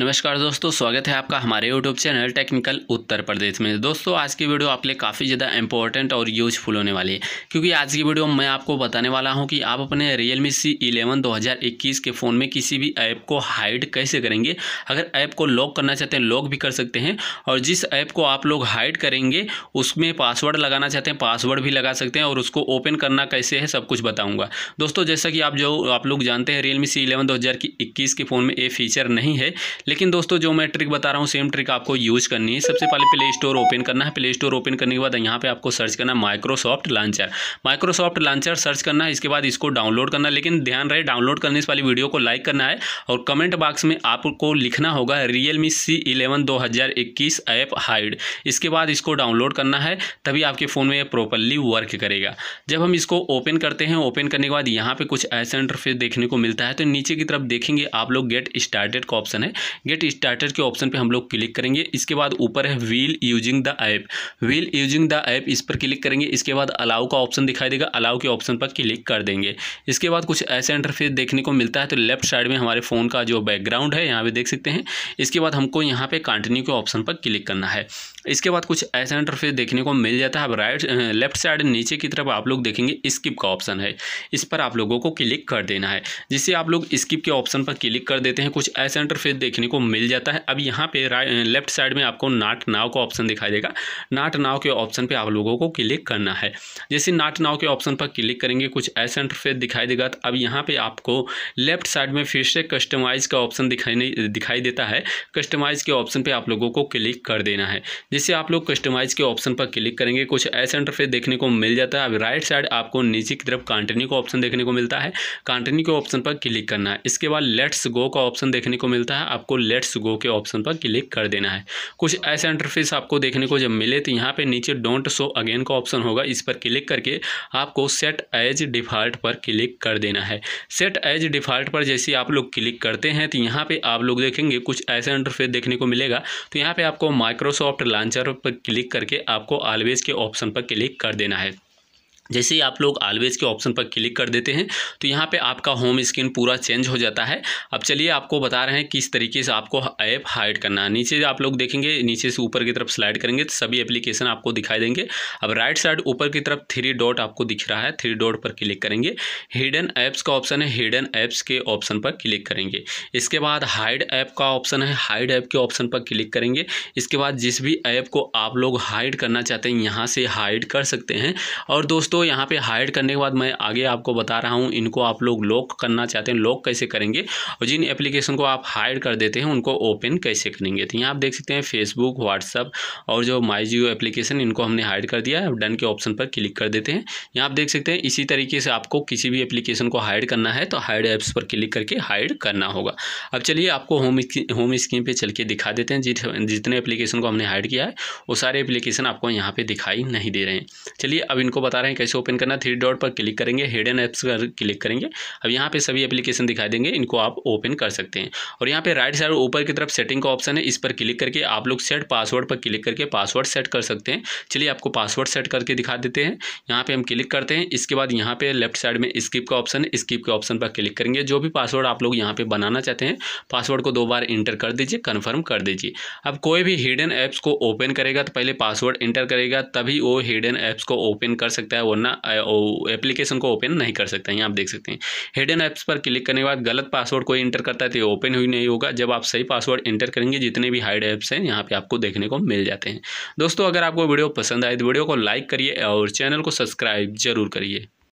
नमस्कार दोस्तों स्वागत है आपका हमारे YouTube channel technical Uttar Pradesh में दोस्तों आज की वीडियो आपके लिए काफ़ी ज़्यादा इंपॉर्टेंट और यूजफुल होने वाली है क्योंकि आज की वीडियो में मैं आपको बताने वाला हूं कि आप अपने रियल मी सी इलेवन दो के फ़ोन में किसी भी ऐप को हाइड कैसे करेंगे अगर ऐप को लॉक करना चाहते हैं लॉक भी कर सकते हैं और जिस ऐप को आप लोग हाइड करेंगे उसमें पासवर्ड लगाना चाहते हैं पासवर्ड भी लगा सकते हैं और उसको ओपन करना कैसे है सब कुछ बताऊँगा दोस्तों जैसा कि आप जो आप लोग जानते हैं रियल मी सी इलेवन के फ़ोन में ये फीचर नहीं है लेकिन दोस्तों जो मैं ट्रिक बता रहा हूँ सेम ट्रिक आपको यूज़ करनी है सबसे पहले प्ले स्टोर ओपन करना है प्ले स्टोर ओपन करने के बाद यहाँ पे आपको सर्च करना है Microsoft launcher Microsoft launcher search करना है इसके बाद इसको डाउनलोड करना है लेकिन ध्यान रहे डाउनलोड करने से वाली वीडियो को लाइक करना है और कमेंट बॉक्स में आपको लिखना होगा रियल मी सी इलेवन दो ऐप हाइड इसके बाद इसको डाउनलोड करना है तभी आपके फ़ोन में प्रॉपरली वर्क करेगा जब हम इसको ओपन करते हैं ओपन करने के बाद यहाँ पर कुछ ऐसा इंटरफेस देखने को मिलता है तो नीचे की तरफ देखेंगे आप लोग गेट स्टार्टेड का ऑप्शन है गेट स्टार्टर के ऑप्शन पे हम लोग क्लिक करेंगे इसके बाद ऊपर है while using the app while using the app इस पर क्लिक करेंगे इसके बाद अलाउ का ऑप्शन दिखाई देगा अलाउ के ऑप्शन पर क्लिक कर देंगे इसके बाद कुछ ऐसे इंटरफेस देखने को मिलता है तो लेफ्ट साइड में हमारे फ़ोन का जो बैकग्राउंड है यहाँ पर देख सकते हैं इसके बाद हमको यहाँ पर कंटिन्यू के ऑप्शन पर क्लिक करना है इसके बाद कुछ ऐसा इंटरफेस देखने को मिल जाता है अब राइट लेफ्ट साइड नीचे की तरफ आप लोग देखेंगे स्किप का ऑप्शन है इस पर आप लोगों को क्लिक कर देना है जिससे आप लोग स्किप के ऑप्शन पर क्लिक कर देते हैं कुछ ऐसा इंटरफेस देखने देखने को मिल जाता है अब यहाँ पे लेफ्ट साइड में आपको नाट नाव का ऑप्शन दिखाई देगा नाट नाव के ऑप्शन पे आप लोगों को क्लिक करना है जैसे नाट नाव के ऑप्शन पर क्लिक करेंगे कुछ ऐसा इंटरफेस दिखाई देगा तो अब यहाँ पे आपको लेफ्ट साइड में फिर से कस्टमाइज़ का ऑप्शन दिखाई दिखाई देता है कस्टमाइज़ के ऑप्शन पर आप लोगों को क्लिक कर देना है जैसे आप लोग कस्टमाइज़ के ऑप्शन पर क्लिक करेंगे कुछ ऐसा इंटरफेस देखने को मिल जाता है अब राइट साइड आपको नीचे की तरफ कॉन्टिन्यू का ऑप्शन देखने को मिलता है कॉन्टिन्यू के ऑप्शन पर क्लिक करना है इसके बाद लेट्स गो का ऑप्शन देखने को मिलता है आपको आपको लेट्स गो के ऑप्शन पर क्लिक कर देना है कुछ ऐसे इंटरफेस आपको देखने को जब मिले तो यहाँ पर नीचे डोंट शो अगेन का ऑप्शन होगा इस पर क्लिक करके आपको सेट एज डिफ़ॉल्ट पर क्लिक कर देना है सेट एज डिफ़ॉल्ट पर जैसे आप लोग क्लिक करते हैं तो यहाँ पर आप लोग देखेंगे कुछ ऐसे इंटरफेस देखने को मिलेगा तो यहाँ पर आपको माइक्रोसॉफ्ट लॉन्चर पर क्लिक करके आपको ऑलवेज के ऑप्शन पर क्लिक कर देना है जैसे ही आप लोग आलवेज के ऑप्शन पर क्लिक कर देते हैं तो यहाँ पे आपका होम स्क्रीन पूरा चेंज हो जाता है अब चलिए आपको बता रहे हैं किस तरीके से आपको ऐप हाइड करना है नीचे आप लोग देखेंगे नीचे से ऊपर की तरफ स्लाइड करेंगे तो सभी एप्लीकेशन आपको दिखाई देंगे अब राइट साइड ऊपर की तरफ थ्री डॉट आपको दिख रहा है थ्री डॉट पर क्लिक करेंगे हिडन ऐप्स का ऑप्शन है हिडन ऐप्स के ऑप्शन पर क्लिक करेंगे इसके बाद हाइड ऐप का ऑप्शन है हाइड ऐप के ऑप्शन पर क्लिक करेंगे इसके बाद जिस भी ऐप को आप लोग हाइड करना चाहते हैं यहाँ से हाइड कर सकते हैं और दोस्तों यहाँ पे हाइड करने के बाद मैं आगे आपको बता रहा हूँ इनको आप लोग लॉक करना चाहते हैं लॉक कैसे करेंगे और जिन एप्लीकेशन को आप हाइड कर देते हैं उनको ओपन कैसे करेंगे तो यहाँ आप देख सकते हैं फेसबुक व्हाट्सअप और जो माई जियो एप्लीकेशन इनको हमने हाइड कर दिया है डन के ऑप्शन पर क्लिक कर देते हैं यहाँ आप देख सकते हैं इसी तरीके से आपको किसी भी एप्लीकेशन को हाइड करना है तो हाइड ऐप्स पर क्लिक करके हाइड करना होगा अब चलिए आपको होम होम स्क्रीन पर चल के दिखा देते हैं जितने एप्लीकेशन को हमने हाइड किया है वो सारे एप्लीकेशन आपको यहाँ पर दिखाई नहीं दे रहे हैं चलिए अब इनको बता रहे हैं कैसे ओपन करना थ्री डॉट पर क्लिक करेंगे हिडन ऐप्स पर क्लिक करेंगे अब यहाँ पे सभी एप्लीकेशन दिखाई देंगे इनको आप ओपन कर सकते हैं और यहाँ पे राइट साइड ऊपर की तरफ सेटिंग का ऑप्शन है इस पर क्लिक करके आप लोग सेट पासवर्ड पर क्लिक करके पासवर्ड सेट कर सकते हैं चलिए आपको पासवर्ड सेट करके दिखा देते हैं यहाँ पर हम क्लिक करते हैं इसके बाद यहाँ पर लेफ्ट साइड में स्किप का ऑप्शन है स्किप के ऑप्शन पर क्लिक करेंगे जो भी पासवर्ड आप लोग यहाँ पर बनाना चाहते हैं पासवर्ड को दो बार इंटर कर दीजिए कन्फर्म कर दीजिए अब कोई भी हिडन ऐप्स को ओपन करेगा तो पहले पासवर्ड इंटर करेगा तभी वो हिडन ऐप्स को ओपन कर सकता है वरना एप्लीकेशन को ओपन नहीं कर सकते हैं यहाँ आप देख सकते हैं हिडन ऐप्स पर क्लिक करने के बाद गलत पासवर्ड कोई इंटर करता है तो ये ओपन ही नहीं होगा जब आप सही पासवर्ड इंटर करेंगे जितने भी हाइड ऐप्स हैं यहाँ पे आपको देखने को मिल जाते हैं दोस्तों अगर आपको वीडियो पसंद आए तो वीडियो को लाइक करिए और चैनल को सब्सक्राइब जरूर करिए